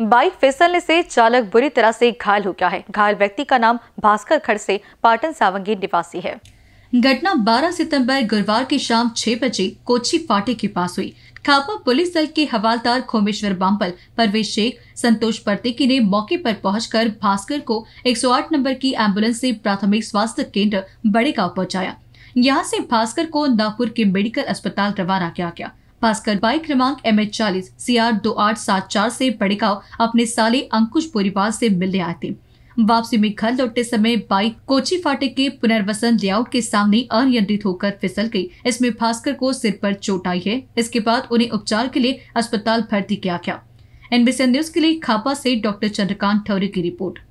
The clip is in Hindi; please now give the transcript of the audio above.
बाइक फिसलने से चालक बुरी तरह से घायल हो गया है घायल व्यक्ति का नाम भास्कर खड़से पाटन सावंगी निवासी है घटना 12 सितंबर गुरुवार की शाम 6 बजे कोची फाटे के पास हुई खापा पुलिस दल के हवालदार खोमेश्वर बाम्पल परवेश शेख संतोष पर्तिकी ने मौके पर पहुंचकर भास्कर को 108 नंबर की एम्बुलेंस से प्राथमिक स्वास्थ्य केंद्र बड़े गांव पहुंचाया यहां से भास्कर को नागपुर के मेडिकल अस्पताल रवाना किया गया भास्कर बाई क्रमांक एम एच चालीस सी आर दो आठ सात चार से गाँव अपने साले अंकुश परिवार से मिलने आए थे वापसी में घर लौटते समय बाइक कोची फाटे के पुनर्वसन लेआउट के सामने अनियंत्रित होकर फिसल गई इसमें भास्कर को सिर पर चोट आई है इसके बाद उन्हें उपचार के लिए अस्पताल भर्ती किया गया एनबीसी न्यूज के लिए खापा से डॉक्टर चंद्रकांत ठौरे की रिपोर्ट